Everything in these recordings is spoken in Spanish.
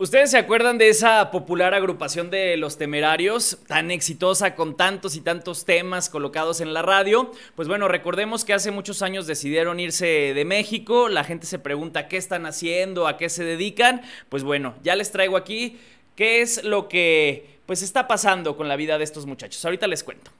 ¿Ustedes se acuerdan de esa popular agrupación de Los Temerarios, tan exitosa con tantos y tantos temas colocados en la radio? Pues bueno, recordemos que hace muchos años decidieron irse de México, la gente se pregunta qué están haciendo, a qué se dedican. Pues bueno, ya les traigo aquí qué es lo que pues está pasando con la vida de estos muchachos. Ahorita les cuento.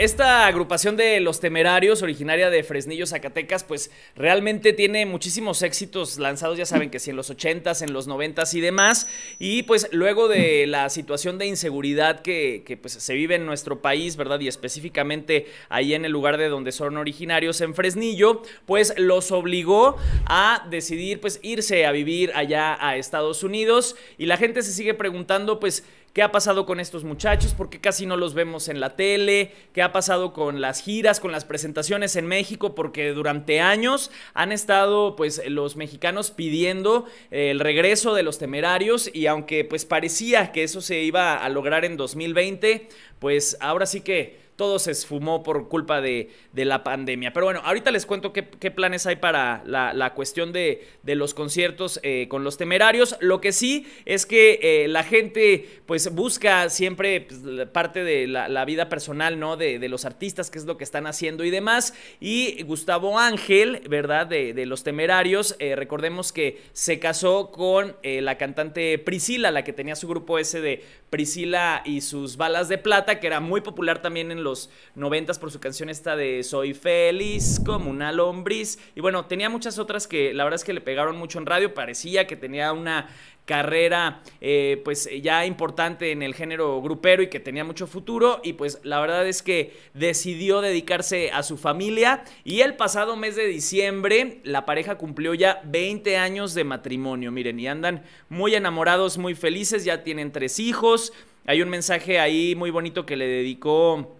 Esta agrupación de Los Temerarios, originaria de Fresnillo, Zacatecas, pues realmente tiene muchísimos éxitos lanzados, ya saben que sí, en los 80s, en los 90s y demás. Y pues luego de la situación de inseguridad que, pues, se vive en nuestro país, ¿verdad? Y específicamente ahí en el lugar de donde son originarios, en Fresnillo, pues los obligó a decidir pues irse a vivir allá a Estados Unidos. Y la gente se sigue preguntando, pues, qué ha pasado con estos muchachos, por qué casi no los vemos en la tele, qué ha pasado con las giras, con las presentaciones en México, porque durante años han estado pues los mexicanos pidiendo eh, el regreso de los temerarios y aunque pues parecía que eso se iba a lograr en 2020, pues ahora sí que todo se esfumó por culpa de, de la pandemia. Pero bueno, ahorita les cuento qué, planes hay para la, la cuestión de, de, los conciertos eh, con los temerarios. Lo que sí es que eh, la gente pues busca siempre pues, parte de la, vida personal, ¿no? De, de, los artistas, qué es lo que están haciendo y demás. Y Gustavo Ángel, ¿verdad? De, los temerarios, eh, recordemos que se casó con la cantante Priscila, la que tenía su grupo ese de Priscila y sus balas de plata, que era muy popular también en los 90 noventas por su canción esta de Soy feliz como una lombriz. Y bueno, tenía muchas otras que la verdad es que le pegaron mucho en radio, parecía que tenía una carrera eh, pues ya importante en el género grupero y que tenía mucho futuro y pues la verdad es que decidió dedicarse a su familia y el pasado mes de diciembre la pareja cumplió ya 20 años de matrimonio miren y andan muy enamorados muy felices ya tienen tres hijos hay un mensaje ahí muy bonito que le dedicó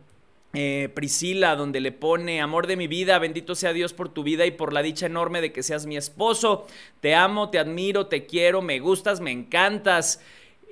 eh, Priscila, donde le pone, amor de mi vida, bendito sea Dios por tu vida y por la dicha enorme de que seas mi esposo. Te amo, te admiro, te quiero, me gustas, me encantas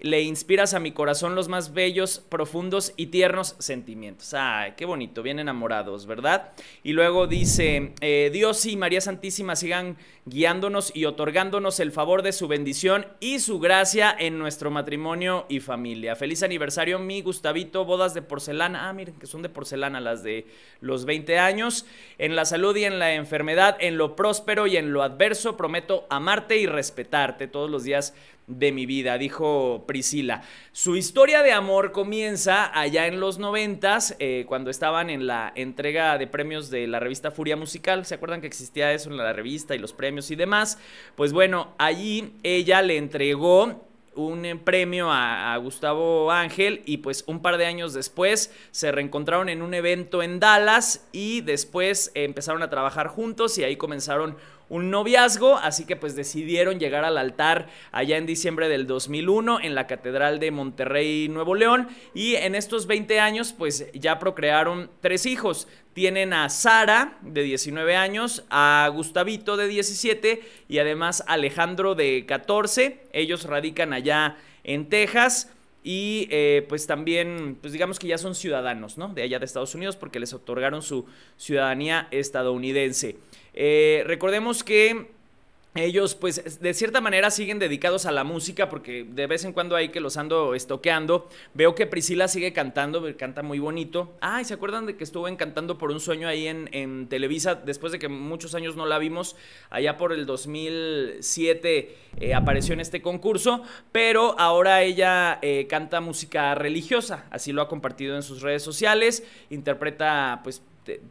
le inspiras a mi corazón los más bellos, profundos y tiernos sentimientos. Ay, qué bonito, bien enamorados, ¿verdad? Y luego dice, eh, Dios y María Santísima sigan guiándonos y otorgándonos el favor de su bendición y su gracia en nuestro matrimonio y familia. Feliz aniversario, mi Gustavito, bodas de porcelana. Ah, miren, que son de porcelana las de los 20 años. En la salud y en la enfermedad, en lo próspero y en lo adverso, prometo amarte y respetarte todos los días de mi vida, dijo Priscila. Su historia de amor comienza allá en los noventas, eh, cuando estaban en la entrega de premios de la revista Furia Musical. ¿Se acuerdan que existía eso en la revista y los premios y demás? Pues bueno, allí ella le entregó un eh, premio a, Gustavo Ángel y pues un par de años después se reencontraron en un evento en Dallas y después eh, empezaron a trabajar juntos y ahí comenzaron un noviazgo, así que pues decidieron llegar al altar allá en diciembre del 2001 en la Catedral de Monterrey, Nuevo León, y en estos 20 años pues ya procrearon tres hijos. Tienen a Sara de 19 años, a Gustavito de 17 y además Alejandro de 14. Ellos radican allá en Texas y eh, pues también, pues digamos que ya son ciudadanos, ¿no? De allá de Estados Unidos porque les otorgaron su ciudadanía estadounidense. Eh, recordemos que ellos pues de cierta manera siguen dedicados a la música porque de vez en cuando hay que los ando estoqueando. Veo que Priscila sigue cantando, eh, canta muy bonito. Ay, ah, ¿se acuerdan de que estuvo encantando por un sueño ahí en, Televisa después de que muchos años no la vimos? Allá por el 2007 eh, apareció en este concurso, pero ahora ella eh, canta música religiosa, así lo ha compartido en sus redes sociales, interpreta pues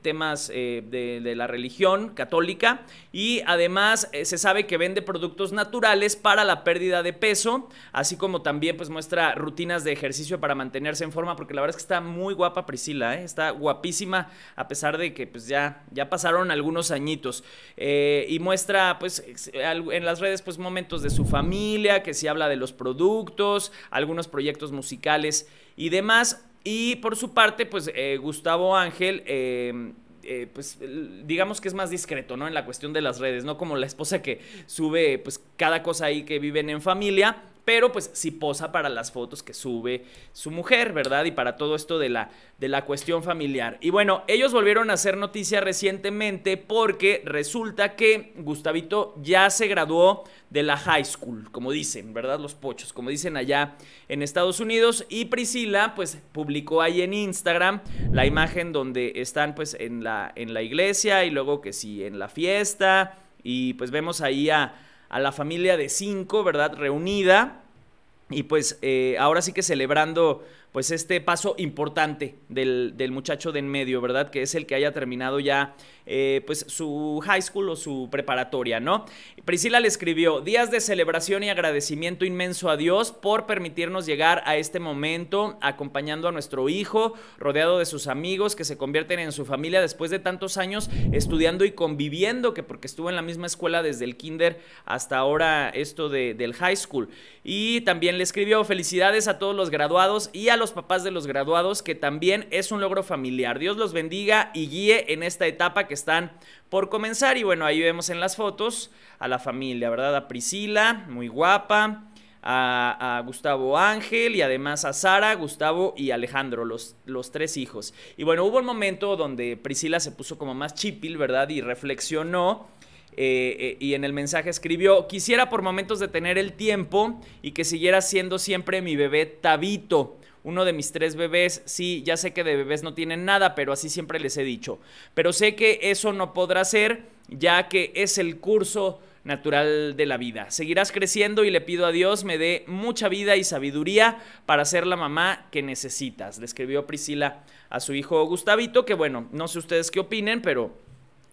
temas eh, de, la religión católica y además eh, se sabe que vende productos naturales para la pérdida de peso, así como también pues muestra rutinas de ejercicio para mantenerse en forma, porque la verdad es que está muy guapa Priscila, ¿eh? está guapísima a pesar de que pues ya, ya pasaron algunos añitos y muestra pues en las redes pues momentos de su familia, que se habla de los productos, algunos proyectos musicales y demás. Y por su parte, pues eh, Gustavo Ángel, eh, eh, pues digamos que es más discreto, ¿no? En la cuestión de las redes, ¿no? Como la esposa que sube pues cada cosa ahí que viven en familia pero pues sí posa para las fotos que sube su mujer, ¿verdad? Y para todo esto de la, de la cuestión familiar. Y bueno, ellos volvieron a hacer noticia recientemente porque resulta que Gustavito ya se graduó de la high school, como dicen, ¿verdad? Los pochos, como dicen allá en Estados Unidos. Y Priscila, pues, publicó ahí en Instagram la imagen donde están, pues, en la, en la iglesia y luego que sí, en la fiesta. Y pues vemos ahí a a la familia de cinco, ¿verdad? Reunida. Y pues eh, ahora sí que celebrando pues este paso importante del, del, muchacho de en medio, ¿verdad? Que es el que haya terminado ya eh, pues su high school o su preparatoria, ¿no? Priscila le escribió, días de celebración y agradecimiento inmenso a Dios por permitirnos llegar a este momento acompañando a nuestro hijo, rodeado de sus amigos que se convierten en su familia después de tantos años estudiando y conviviendo, que porque estuvo en la misma escuela desde el kinder hasta ahora esto de, del high school. Y también le escribió felicidades a todos los graduados y a los papás de los graduados, que también es un logro familiar. Dios los bendiga y guíe en esta etapa que están por comenzar. Y bueno, ahí vemos en las fotos a la familia, ¿verdad? A Priscila, muy guapa. A, Gustavo Ángel y además a Sara, Gustavo y Alejandro, los, los, tres hijos. Y bueno, hubo un momento donde Priscila se puso como más chipil, ¿verdad? Y reflexionó. Eh, eh, y en el mensaje escribió, quisiera por momentos detener el tiempo y que siguiera siendo siempre mi bebé Tabito uno de mis tres bebés, sí, ya sé que de bebés no tienen nada, pero así siempre les he dicho. Pero sé que eso no podrá ser, ya que es el curso natural de la vida. Seguirás creciendo y le pido a Dios me dé mucha vida y sabiduría para ser la mamá que necesitas. Le escribió Priscila a su hijo Gustavito, que bueno, no sé ustedes qué opinen, pero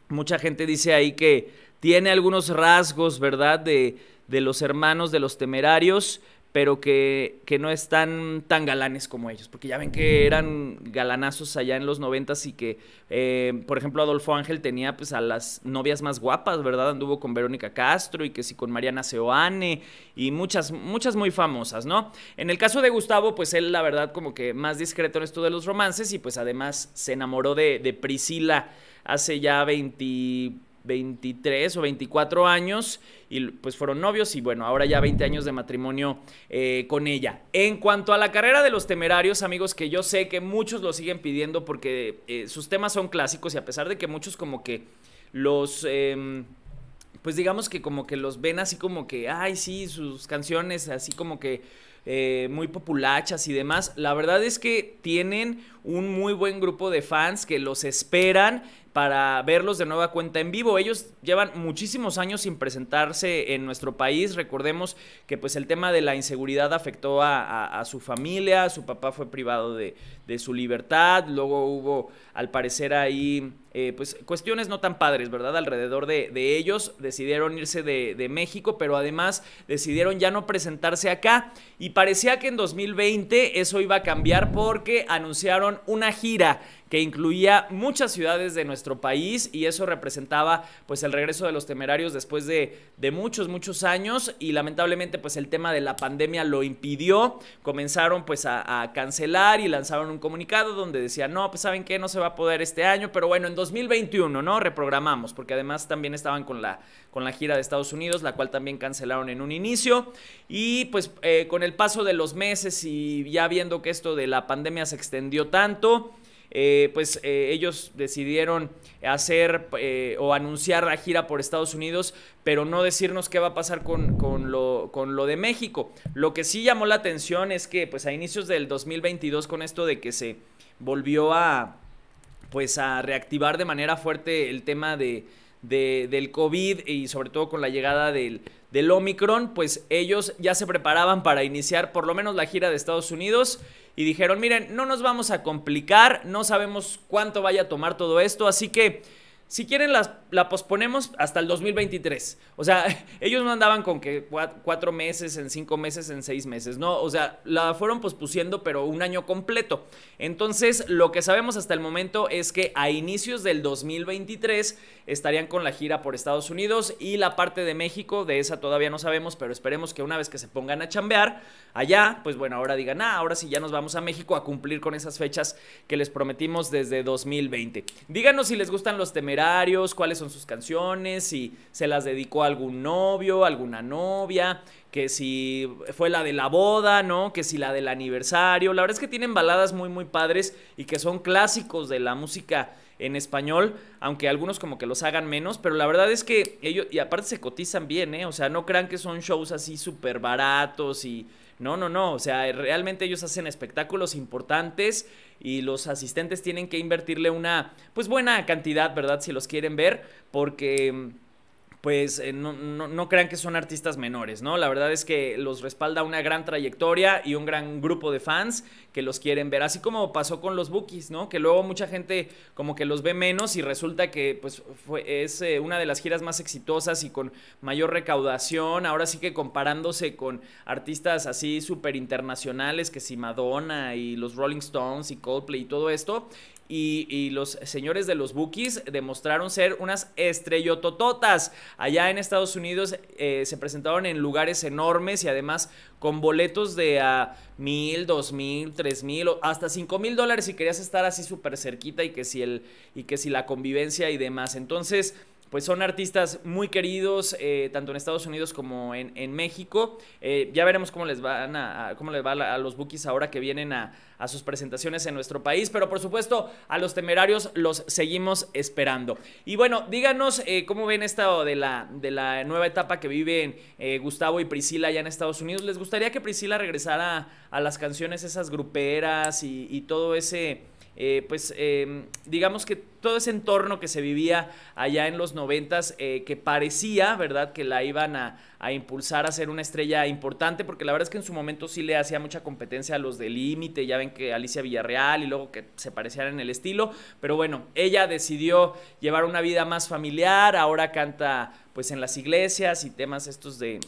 mucha gente dice ahí que tiene algunos rasgos, ¿verdad? De, de los hermanos de los temerarios, pero que, que, no están tan galanes como ellos, porque ya ven que eran galanazos allá en los noventas y que, eh, por ejemplo, Adolfo Ángel tenía pues a las novias más guapas, ¿verdad? Anduvo con Verónica Castro y que sí con Mariana Seoane y muchas, muchas muy famosas, ¿no? En el caso de Gustavo, pues él la verdad como que más discreto en esto de los romances y pues además se enamoró de, de Priscila hace ya 20 23 o 24 años y pues fueron novios y bueno, ahora ya 20 años de matrimonio eh, con ella. En cuanto a la carrera de los temerarios, amigos, que yo sé que muchos lo siguen pidiendo porque eh, sus temas son clásicos y a pesar de que muchos como que los... Em, pues digamos que como que los ven así como que, ay, sí, sus canciones así como que eh, muy populachas y demás. La verdad es que tienen un muy buen grupo de fans que los esperan para verlos de nueva cuenta en vivo. Ellos llevan muchísimos años sin presentarse en nuestro país. Recordemos que pues el tema de la inseguridad afectó a, su familia, su papá fue privado de, su libertad, luego hubo al parecer ahí eh, pues cuestiones no tan padres, ¿verdad? Alrededor de, ellos decidieron irse de, México, pero además decidieron ya no presentarse acá y parecía que en 2020 eso iba a cambiar porque anunciaron una gira que incluía muchas ciudades de nuestro país y eso representaba pues el regreso de los temerarios después de, de muchos, muchos años y lamentablemente pues el tema de la pandemia lo impidió. Comenzaron pues a, cancelar y lanzaron un comunicado donde decían, no, pues saben que no se va a poder este año, pero bueno, en 2021, ¿no? Reprogramamos, porque además también estaban con la, con la gira de Estados Unidos, la cual también cancelaron en un inicio. Y pues eh, con el paso de los meses y ya viendo que esto de la pandemia se extendió tanto, eh, pues eh, ellos decidieron hacer eh, o anunciar la gira por Estados Unidos, pero no decirnos qué va a pasar con, lo, con lo de México. Lo que sí llamó la atención es que pues a inicios del 2022 con esto de que se volvió a pues a reactivar de manera fuerte el tema de, del COVID y sobre todo con la llegada del, del Omicron, pues ellos ya se preparaban para iniciar por lo menos la gira de Estados Unidos y dijeron, miren, no nos vamos a complicar, no sabemos cuánto vaya a tomar todo esto, así que si quieren las, la posponemos hasta el 2023. O sea, ellos no andaban con que cuatro meses, en cinco meses, en seis meses, ¿no? O sea, la fueron pospusiendo, pero un año completo. Entonces, lo que sabemos hasta el momento es que a inicios del 2023 estarían con la gira por Estados Unidos y la parte de México, de esa todavía no sabemos, pero esperemos que una vez que se pongan a chambear allá, pues bueno, ahora digan, ah, ahora sí ya nos vamos a México a cumplir con esas fechas que les prometimos desde 2020. Díganos si les gustan los temerarios cuáles son sus canciones, si se las dedicó a algún novio, alguna novia, que si fue la de la boda, ¿no? Que si la del aniversario. La verdad es que tienen baladas muy, muy padres y que son clásicos de la música en español, aunque algunos como que los hagan menos, pero la verdad es que ellos, y aparte se cotizan bien, ¿eh? O sea, no crean que son shows así súper baratos y no, no, no. O sea, realmente ellos hacen espectáculos importantes y los asistentes tienen que invertirle una, pues buena cantidad, ¿verdad? Si los quieren ver, porque mm, pues eh, no, no, crean que son artistas menores, ¿no? La verdad es que los respalda una gran trayectoria y un gran grupo de fans que los quieren ver, así como pasó con los Bookies, ¿no? Que luego mucha gente como que los ve menos y resulta que pues fue, es eh, una de las giras más exitosas y con mayor recaudación, ahora sí que comparándose con artistas así súper internacionales, que si Madonna y los Rolling Stones y Coldplay y todo esto, y, y, los señores de los Bookies demostraron ser unas estrellotototas. Allá en Estados Unidos eh, se presentaron en lugares enormes y además con boletos de a mil, dos mil, tres mil, hasta cinco mil dólares si querías estar así súper cerquita y que si el y que si la convivencia y demás. Entonces pues son artistas muy queridos, eh, tanto en Estados Unidos como en, México. Eh, ya veremos cómo les, van a, cómo les va a, los bookies ahora que vienen a, sus presentaciones en nuestro país, pero por supuesto a los temerarios los seguimos esperando. Y bueno, díganos eh, cómo ven esto de la, de la nueva etapa que viven Gustavo y Priscila allá en Estados Unidos. ¿Les gustaría que Priscila regresara a, las canciones esas gruperas y todo ese eh, pues em, digamos que todo ese entorno que se vivía allá en los noventas, eh, que parecía, ¿verdad?, que la iban a, impulsar a ser una estrella importante, porque la verdad es que en su momento sí le hacía mucha competencia a los de Límite, ya ven que Alicia Villarreal y luego que se parecían en el estilo, pero bueno, ella decidió llevar una vida más familiar, ahora canta pues en las iglesias y temas estos de...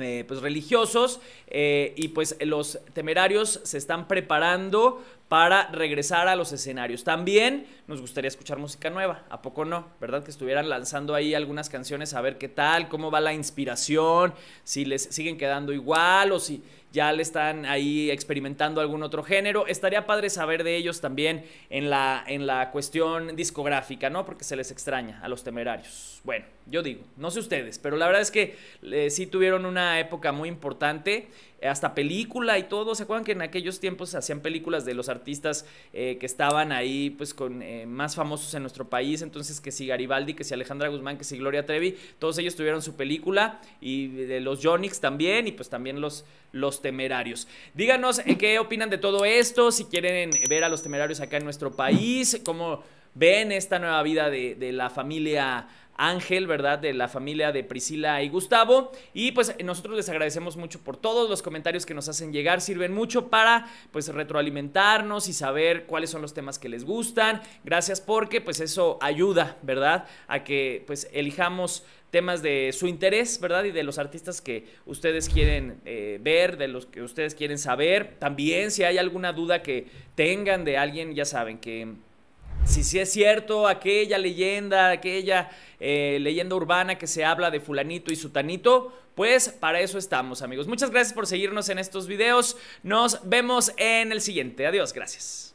Eh, pues religiosos y pues los temerarios se están preparando para regresar a los escenarios. También nos gustaría escuchar música nueva, ¿a poco no? ¿Verdad? Que estuvieran lanzando ahí algunas canciones a ver qué tal, cómo va la inspiración, si les siguen quedando igual o si ya le están ahí experimentando algún otro género. Estaría padre saber de ellos también en la, en la cuestión discográfica, ¿no? Porque se les extraña a los temerarios. Bueno, yo digo, no sé ustedes, pero la verdad es que eh, sí tuvieron una época muy importante hasta película y todo. ¿Se acuerdan que en aquellos tiempos hacían películas de los artistas eh, que estaban ahí, pues con eh, más famosos en nuestro país? Entonces, que si Garibaldi, que si Alejandra Guzmán, que si Gloria Trevi, todos ellos tuvieron su película y de los Jonix también y pues también los, los temerarios. Díganos eh, qué opinan de todo esto, si quieren ver a los temerarios acá en nuestro país, cómo ven esta nueva vida de, de la familia Ángel, ¿verdad? De la familia de Priscila y Gustavo. Y pues nosotros les agradecemos mucho por todos los comentarios que nos hacen llegar. Sirven mucho para pues retroalimentarnos y saber cuáles son los temas que les gustan. Gracias porque pues eso ayuda, ¿verdad? A que pues elijamos temas de su interés, ¿verdad? Y de los artistas que ustedes quieren eh, ver, de los que ustedes quieren saber. También si hay alguna duda que tengan de alguien, ya saben que si sí es cierto aquella leyenda, aquella eh, leyenda urbana que se habla de fulanito y sutanito, pues para eso estamos amigos. Muchas gracias por seguirnos en estos videos, nos vemos en el siguiente, adiós, gracias.